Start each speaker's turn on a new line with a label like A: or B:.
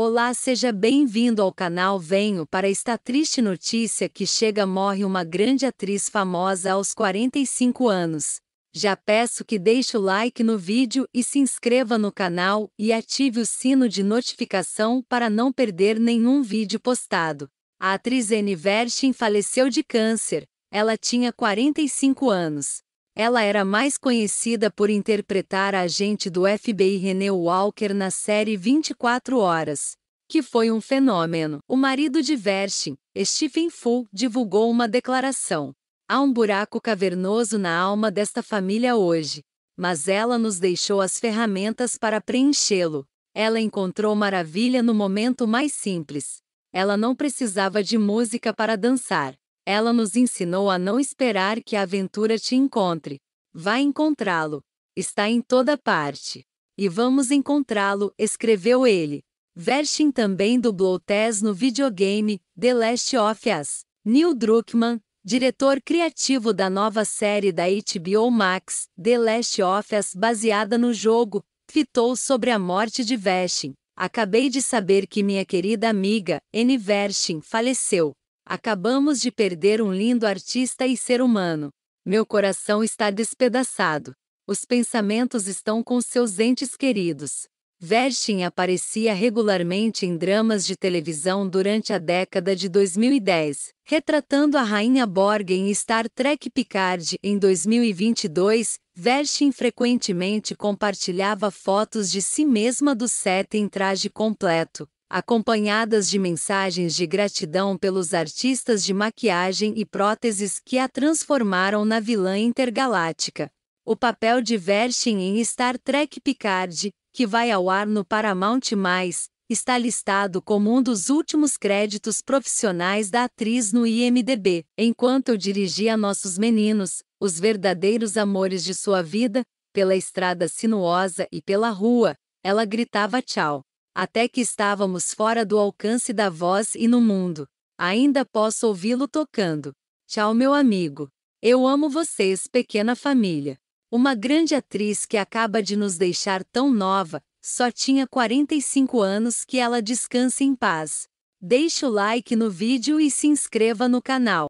A: Olá, seja bem-vindo ao canal Venho para esta triste notícia que chega morre uma grande atriz famosa aos 45 anos. Já peço que deixe o like no vídeo e se inscreva no canal e ative o sino de notificação para não perder nenhum vídeo postado. A atriz Anne Vershin faleceu de câncer. Ela tinha 45 anos. Ela era mais conhecida por interpretar a agente do FBI Renee Walker na série 24 Horas, que foi um fenômeno. O marido de Vershin, Stephen Full, divulgou uma declaração. Há um buraco cavernoso na alma desta família hoje, mas ela nos deixou as ferramentas para preenchê-lo. Ela encontrou maravilha no momento mais simples. Ela não precisava de música para dançar. Ela nos ensinou a não esperar que a aventura te encontre. Vai encontrá-lo. Está em toda parte. E vamos encontrá-lo, escreveu ele. Vershin também dublou Tess no videogame The Last of Us. Neil Druckmann, diretor criativo da nova série da HBO Max, The Last of Us, baseada no jogo, fitou sobre a morte de Vershin. Acabei de saber que minha querida amiga, N. Vershin, faleceu. Acabamos de perder um lindo artista e ser humano. Meu coração está despedaçado. Os pensamentos estão com seus entes queridos. Verstin aparecia regularmente em dramas de televisão durante a década de 2010, retratando a Rainha Borg em Star Trek Picard. Em 2022, Verstin frequentemente compartilhava fotos de si mesma do set em traje completo, acompanhadas de mensagens de gratidão pelos artistas de maquiagem e próteses que a transformaram na vilã intergaláctica. O papel de Vershin em Star Trek Picard, que vai ao ar no Paramount+, está listado como um dos últimos créditos profissionais da atriz no IMDb. Enquanto eu dirigia nossos meninos, os verdadeiros amores de sua vida, pela estrada sinuosa e pela rua, ela gritava tchau até que estávamos fora do alcance da voz e no mundo. Ainda posso ouvi-lo tocando. Tchau, meu amigo. Eu amo vocês, pequena família. Uma grande atriz que acaba de nos deixar tão nova, só tinha 45 anos que ela descanse em paz. Deixe o like no vídeo e se inscreva no canal.